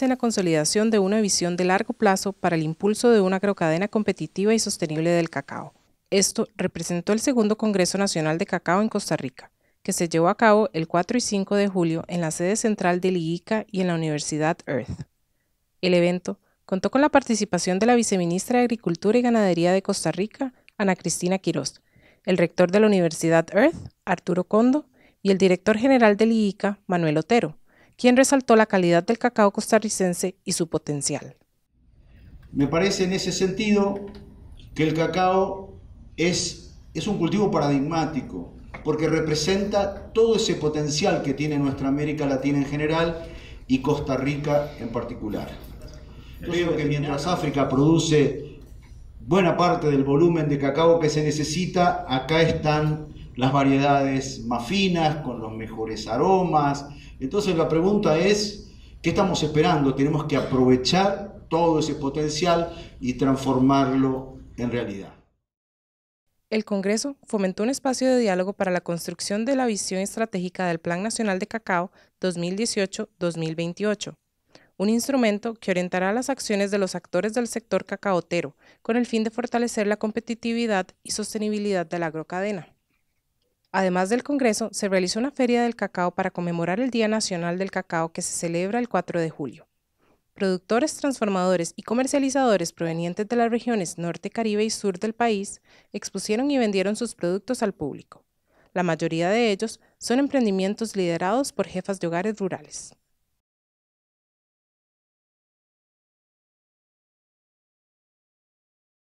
en la consolidación de una visión de largo plazo para el impulso de una agrocadena competitiva y sostenible del cacao. Esto representó el segundo Congreso Nacional de Cacao en Costa Rica, que se llevó a cabo el 4 y 5 de julio en la sede central de IICA y en la Universidad Earth. El evento contó con la participación de la viceministra de Agricultura y Ganadería de Costa Rica, Ana Cristina Quirós, el rector de la Universidad Earth, Arturo Condo, y el director general de IICA, Manuel Otero, quien resaltó la calidad del cacao costarricense y su potencial. Me parece en ese sentido que el cacao es, es un cultivo paradigmático, porque representa todo ese potencial que tiene nuestra América Latina en general y Costa Rica en particular. Creo que mientras África produce buena parte del volumen de cacao que se necesita, acá están las variedades más finas, con los mejores aromas. Entonces la pregunta es, ¿qué estamos esperando? Tenemos que aprovechar todo ese potencial y transformarlo en realidad. El Congreso fomentó un espacio de diálogo para la construcción de la visión estratégica del Plan Nacional de Cacao 2018-2028, un instrumento que orientará las acciones de los actores del sector cacaotero con el fin de fortalecer la competitividad y sostenibilidad de la agrocadena. Además del Congreso, se realizó una feria del cacao para conmemorar el Día Nacional del Cacao que se celebra el 4 de julio. Productores, transformadores y comercializadores provenientes de las regiones norte, caribe y sur del país expusieron y vendieron sus productos al público. La mayoría de ellos son emprendimientos liderados por jefas de hogares rurales.